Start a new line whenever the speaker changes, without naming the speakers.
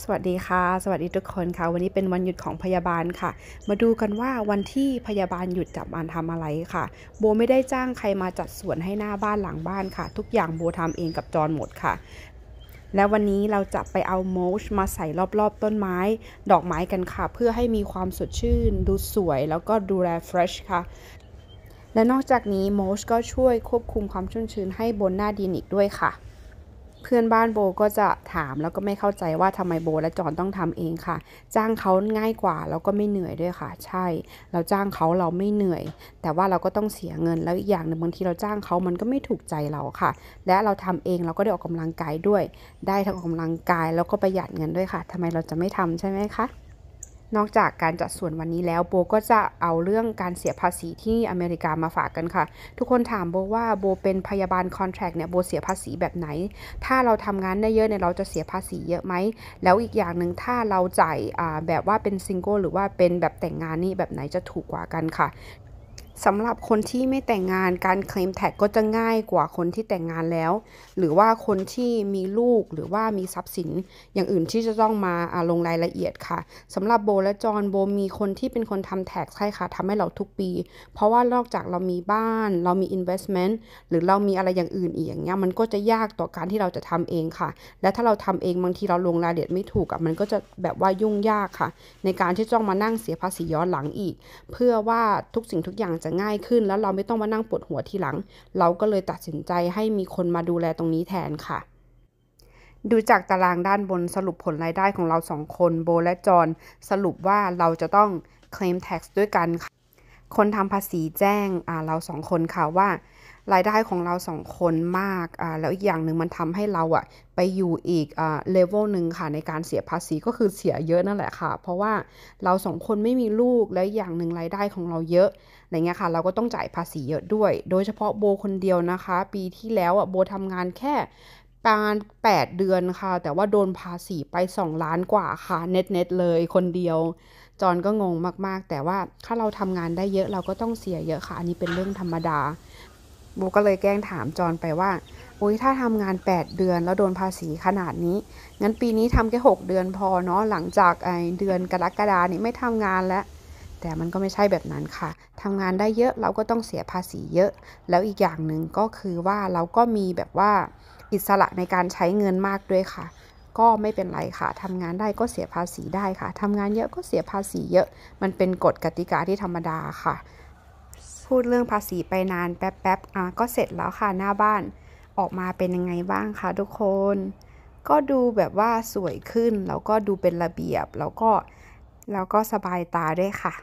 สวัสดีค่ะ สวัสดีทุกคนค่ะ วันนี้เป็นวันหยุดของพยาบาลค่ะ มาดูกันว่าวันที่พยาบาลหยุดจับมานทำอะไรค่ะโบไม่ได้จ้างใครมาจัดสวนให้หน้าบ้านหลังบ้านค่ะ ทุกอย่างโบทำเองกับจอนหมดค่ะ และวันนี้เราจะไปเอาโมชมาใส่รอบๆ ต้นไม้ ดอกไม้กันค่ะ เพื่อให้มีความสดชื่นดูสวยแล้วก็ดูแลเฟรชค่ะ และนอกจากนี้โมชก็ช่วยควบคุมความชุ่มชื้นให้บนหน้าดินอีกด้วยค่ะเพื่อนบ้านโบก็จะถามแล้วก็ไม่เข้าใจว่าทำไมโบและจอนต้องทำเองค่ะ จ้างเขาง่ายกว่าแล้วก็ไม่เหนื่อยด้วยค่ะ ใช่ เราจ้างเขาเราไม่เหนื่อย แต่ว่าเราก็ต้องเสียเงิน แล้วอีกอย่างหนึ่งบางทีเราจ้างเขามันก็ไม่ถูกใจเราค่ะ และเราทำเองเราก็ได้ ออกกำลังกายด้วย ได้ทั้งออกกำลังกายแล้วก็ประหยัดเงินด้วยค่ะ ทำไมเราจะไม่ทำใช่ไหมคะนอกจากการจัดส่วนวันนี้แล้วโบก็จะเอาเรื่องการเสียภาษีที่อเมริกามาฝากกันค่ะ ทุกคนถามโบว่าโบเป็นพยาบาลคอนแทคเนี่ยโบเสียภาษีแบบไหน ถ้าเราทำงานได้เยอะเนี่ยเราจะเสียภาษีเยอะไหมแล้วอีกอย่างหนึ่งถ้าเราจ่ายแบบว่าเป็นซิงเกิลหรือว่าเป็นแบบแต่งงานนี่แบบไหนจะถูกกว่ากันค่ะสำหรับคนที่ไม่แต่งงานการเคลมแท็กก็จะง่ายกว่าคนที่แต่งงานแล้ว หรือว่าคนที่มีลูกหรือว่ามีทรัพย์สิน อย่างอื่นที่จะต้องมาลงรายละเอียดค่ะสำหรับโบและจอนโบมีคนที่เป็นคนทำแท็กใช่ค่ะทำให้เราทุกปี เพราะว่านอกจากเรามีบ้าน เรามี investment หรือเรามีอะไรอย่างอื่นอีกอย่างเงี้ยมันก็จะยากต่อการที่เราจะทำเองค่ะ และถ้าเราทำเองบางทีเราลงรายละเอียดไม่ถูกอะมันก็จะแบบว่ายุ่งยากค่ะ ในการที่จ้องมานั่งเสียภาษีย้อนหลังอีก เพื่อว่าทุกสิ่งทุกอย่างจะง่ายขึ้นแล้วเราไม่ต้องมานั่งปวดหัวทีหลัง เราก็เลยตัดสินใจให้มีคนมาดูแลตรงนี้แทนค่ะ ดูจากตารางด้านบนสรุปผลรายได้ของเราสองคนโบและจอนสรุปว่าเราจะต้องเคลมแท็กด้วยกันค่ะ คนทำภาษีแจ้งเราสองคนค่ะว่ารายได้ของเราสองคนมากอ่าแล้วอีกอย่างหนึ่งมันทำให้เราอะไปอยู่อีกอ่าเลเวลหนึ่งค่ะ ในการเสียภาษีก็คือเสียเยอะนั่นแหละค่ะ เพราะว่าเราสองคนไม่มีลูกแล้วอย่างหนึ่งรายได้ของเราเยอะอะไรเงี้ยค่ะ เราก็ต้องจ่ายภาษีเยอะด้วย โดยเฉพาะโบคนเดียวนะคะ ปีที่แล้วอะโบทำงานแค่ประมาณ8เดือนค่ะ แต่ว่าโดนภาษีไป2 ล้านกว่าค่ะเน็ตเน็ตเลยคนเดียว จอนก็งงมากๆ แต่ว่าถ้าเราทำงานได้เยอะเราก็ต้องเสียเยอะค่ะ อันนี้เป็นเรื่องธรรมดาโบก็เลยแกล้งถามจอนไปว่าโอ้ยถ้าทำงาน 8 เดือนแล้วโดนภาษีขนาดนี้งั้นปีนี้ทำแค่6เดือนพอเนาะหลังจากไอเดือนกรกฎานี้ไม่ทำงานแล้ว แต่มันก็ไม่ใช่แบบนั้นค่ะทำงานได้เยอะเราก็ต้องเสียภาษีเยอะ แล้วอีกอย่างหนึ่งก็คือว่าเราก็มีแบบว่าอิสระในการใช้เงินมากด้วยค่ะ ก็ไม่เป็นไรค่ะทำงานได้ก็เสียภาษีได้ค่ะทำงานเยอะก็เสียภาษีเยอะ มันเป็นกฎกติกาที่ธรรมดาค่ะพูดเรื่องภาษีไปนานแป๊บๆ อ่ะก็เสร็จแล้วค่ะ หน้าบ้านออกมาเป็นยังไงบ้างคะทุกคน ก็ดูแบบว่าสวยขึ้น แล้วก็ดูเป็นระเบียบแล้วก็แล้วก็สบายตาด้วยค่ะ